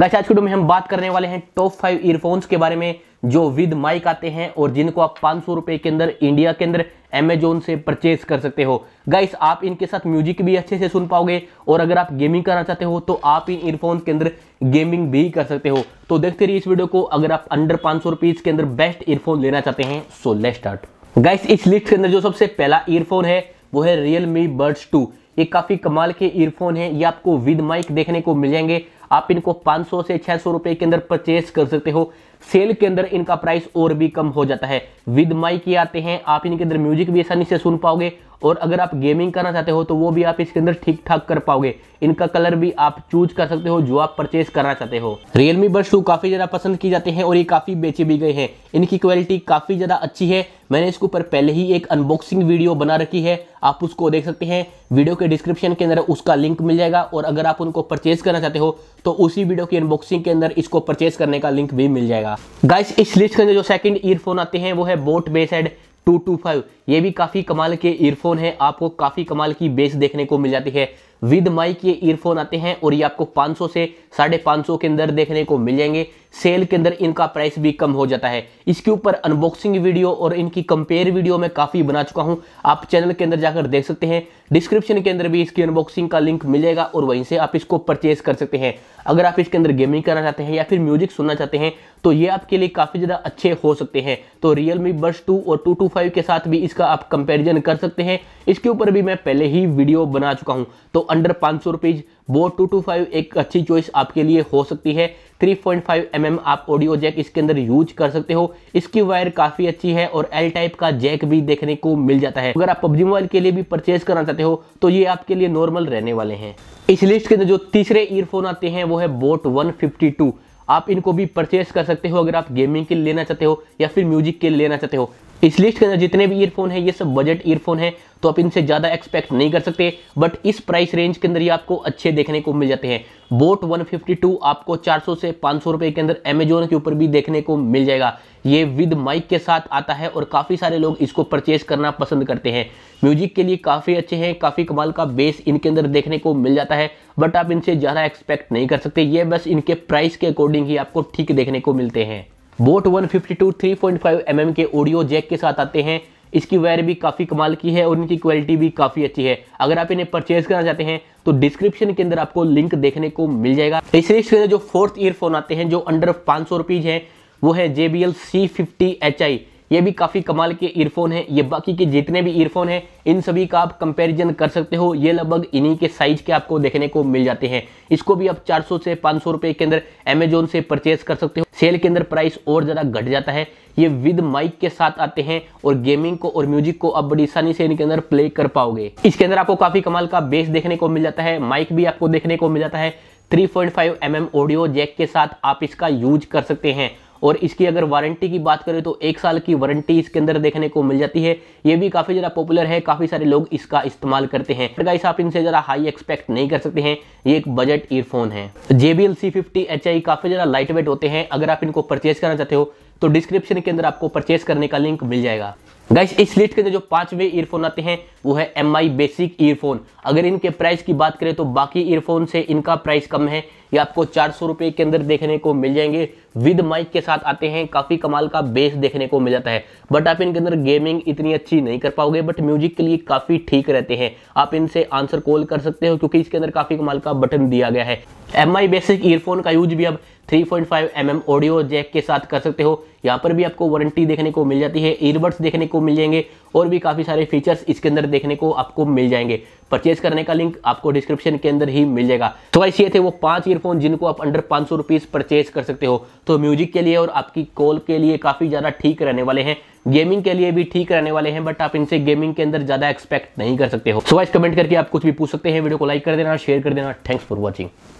guys आज के video में हम बात करने वाले हैं टॉप फाइव ईयरफोन्स के बारे में जो विद माइक आते हैं और जिनको आप पांच सौ रुपए के अंदर इंडिया के अंदर एमेजोन से परचेज कर सकते हो गाइस आप इनके साथ म्यूजिक भी अच्छे से सुन पाओगे और अगर आप गेमिंग करना चाहते हो तो आप इन ईयरफोन्स के अंदर गेमिंग भी कर सकते हो तो देखते रहिए इस वीडियो को अगर आप अंडर पांच सौ के अंदर बेस्ट ईयरफोन लेना चाहते हैं सो लेट स्टार्ट गाइस इस लिस्ट के अंदर जो सबसे पहला ईयरफोन है वो है रियल मी बर्ड्स टू ये काफ़ी कमाल के ईयरफोन है ये आपको विद माइक देखने को मिल जाएंगे आप इनको 500 से 600 रुपए के अंदर परचेस कर सकते हो सेल के अंदर इनका प्राइस और भी कम हो जाता है विद माइक ये आते हैं आप इनके अंदर म्यूजिक भी आसानी से सुन पाओगे और अगर आप गेमिंग करना चाहते हो तो वो भी आप इसके अंदर ठीक ठाक कर पाओगे इनका कलर भी आप चूज कर सकते हो जो आप परचेस करना चाहते हो रियलमी बड्स टू काफी ज्यादा पसंद की जाते हैं और ये काफी बेचे भी गए हैं इनकी क्वालिटी काफी ज्यादा अच्छी है मैंने इसके ऊपर पहले ही एक अनबॉक्सिंग वीडियो बना रखी है आप उसको देख सकते हैं वीडियो के डिस्क्रिप्शन के अंदर उसका लिंक मिल जाएगा और अगर आप उनको परचेज करना चाहते हो तो उसी वीडियो की अनबॉक्सिंग के अंदर इसको परचेज करने का लिंक भी मिल जाएगा जाएगा गाइस इस लिस्ट के अंदर जो सेकंड ईयरफोन आते हैं वो है बोट बेस हेड 225 ये भी काफ़ी कमाल के ईयरफोन है आपको काफ़ी कमाल की बेस देखने को मिल जाती है विद माइक ये ईयरफोन आते हैं और ये आपको 500 से साढ़े पाँच के अंदर देखने को मिल जाएंगे सेल के अंदर इनका प्राइस भी कम हो जाता है इसके ऊपर अनबॉक्सिंग वीडियो और इनकी कंपेयर वीडियो मैं काफ़ी बना चुका हूँ आप चैनल के अंदर जाकर देख सकते हैं डिस्क्रिप्शन के अंदर भी इसकी अनबॉक्सिंग का लिंक मिल जाएगा और वहीं से आप इसको परचेज कर सकते हैं अगर आप इसके अंदर गेमिंग करना चाहते हैं या फिर म्यूजिक सुनना चाहते हैं तो ये आपके लिए काफ़ी ज़्यादा अच्छे हो सकते हैं तो रियल मी बर्स टू और टू टू फाइव के साथ भी इसका आप कंपेरिजन कर सकते हैं इसके ऊपर भी मैं पहले ही वीडियो बना चुका हूँ तो अंडर पाँच सौ रुपीज़ वो टू टू फाइव एक अच्छी चॉइस आपके लिए हो सकती है three point five M M आप ऑडियो जैक इसके अंदर यूज कर सकते हो इसकी वायर काफ़ी अच्छी है और एल टाइप का जैक भी देखने को मिल जाता है अगर आप पबजी मोबाइल के लिए भी परचेज करना चाहते हो तो ये आपके लिए नॉर्मल रहने वाले हैं इस लिस्ट के अंदर जो तीसरे ईयरफोन आते हैं वो है बोट वन फिफ्टी टू आप इनको भी परचेस कर सकते हो अगर आप गेमिंग के लिए लेना चाहते हो या फिर म्यूजिक के लिए लेना चाहते हो इस लिस्ट के अंदर जितने भी ईयरफोन हैं ये सब बजट ईयरफोन हैं तो आप इनसे ज़्यादा एक्सपेक्ट नहीं कर सकते बट इस प्राइस रेंज के अंदर ये आपको अच्छे देखने को मिल जाते हैं बोट 152 आपको 400 से 500 रुपए के अंदर अमेजोन के ऊपर भी देखने को मिल जाएगा ये विद माइक के साथ आता है और काफ़ी सारे लोग इसको परचेज करना पसंद करते हैं म्यूजिक के लिए काफ़ी अच्छे हैं काफ़ी कमाल का बेस इनके अंदर देखने को मिल जाता है बट आप इनसे ज़्यादा एक्सपेक्ट नहीं कर सकते ये बस इनके प्राइस के अकॉर्डिंग ही आपको ठीक देखने को मिलते हैं बोट 152 फाइव mm के ऑडियो जैक के साथ आते हैं इसकी वायर भी काफ़ी कमाल की है और इनकी क्वालिटी भी काफ़ी अच्छी है अगर आप इन्हें परचेज करना चाहते हैं तो डिस्क्रिप्शन के अंदर आपको लिंक देखने को मिल जाएगा इसलिए इसके जो फोर्थ ईयरफोन आते हैं जो अंडर पाँच सौ हैं वो है J B L C fifty H I ये भी काफ़ी कमाल के ईयरफोन है ये बाकी के जितने भी ईयरफोन हैं इन सभी का आप कंपेरिजन कर सकते हो ये लगभग इन्हीं के साइज के आपको देखने को मिल जाते हैं इसको भी आप 400 से 500 रुपए के अंदर अमेजोन से परचेज कर सकते हो सेल के अंदर प्राइस और ज़्यादा घट जाता है ये विद माइक के साथ आते हैं और गेमिंग को और म्यूजिक को आप बड़ी आसानी से इनके अंदर प्ले कर पाओगे इसके अंदर आपको काफ़ी कमाल का बेस देखने को मिल जाता है माइक भी आपको देखने को मिल जाता है 3.5 पॉइंट mm ऑडियो जैक के साथ आप इसका यूज कर सकते हैं और इसकी अगर वारंटी की बात करें तो एक साल की वारंटी इसके अंदर देखने को मिल जाती है ये भी काफ़ी ज़्यादा पॉपुलर है काफ़ी सारे लोग इसका इस्तेमाल करते हैं गाइस आप इनसे ज़रा हाई एक्सपेक्ट नहीं कर सकते हैं ये एक बजट ईयरफोन है JBL C fifty H I काफ़ी ज़्यादा लाइट वेट होते हैं अगर आप इनको परचेज करना चाहते हो तो डिस्क्रिप्शन के अंदर आपको परचेस करने का लिंक मिल जाएगा गाइस इस लिस्ट के अंदर जो पांचवे ईयरफोन आते हैं वो है एम आई बेसिक ईयरफोन अगर इनके प्राइस की बात करें तो बाकी ईयरफोन से इनका प्राइस कम है ये आपको चार सौ रुपये के अंदर देखने को मिल जाएंगे विद माइक के साथ आते हैं काफ़ी कमाल का बेस देखने को मिल जाता है बट आप इनके अंदर गेमिंग इतनी अच्छी नहीं कर पाओगे बट म्यूजिक के लिए काफ़ी ठीक रहते हैं आप इनसे आंसर कॉल कर सकते हो क्योंकि इसके अंदर काफ़ी कमाल का बटन दिया गया है एम आई बेसिक ईयरफोन का यूज भी अब three point M audio jack के साथ कर सकते हो यहाँ पर भी आपको वारंटी देखने को मिल जाती है ईयरबड्स देखने को मिल जाएंगे और भी काफ़ी सारे फीचर्स इसके अंदर देखने को आपको मिल जाएंगे परचेज करने का लिंक आपको डिस्क्रिप्शन के अंदर ही मिल जाएगा तो ऐसे थे वो पांच ईयरफोन जिनको आप अंडर पाँच सौ परचेज कर सकते हो तो म्यूजिक के लिए और आपकी कॉल के लिए काफ़ी ज़्यादा ठीक रहने वाले हैं गेमिंग के लिए भी ठीक रहने वाले हैं बट आप इनसे गेमिंग के अंदर ज़्यादा एक्सपेक्ट नहीं कर सकते हो सो वाइस कमेंट करके आप कुछ भी पूछ सकते हैं वीडियो को लाइक कर देना शेयर कर देना थैंक्स फॉर वॉचिंग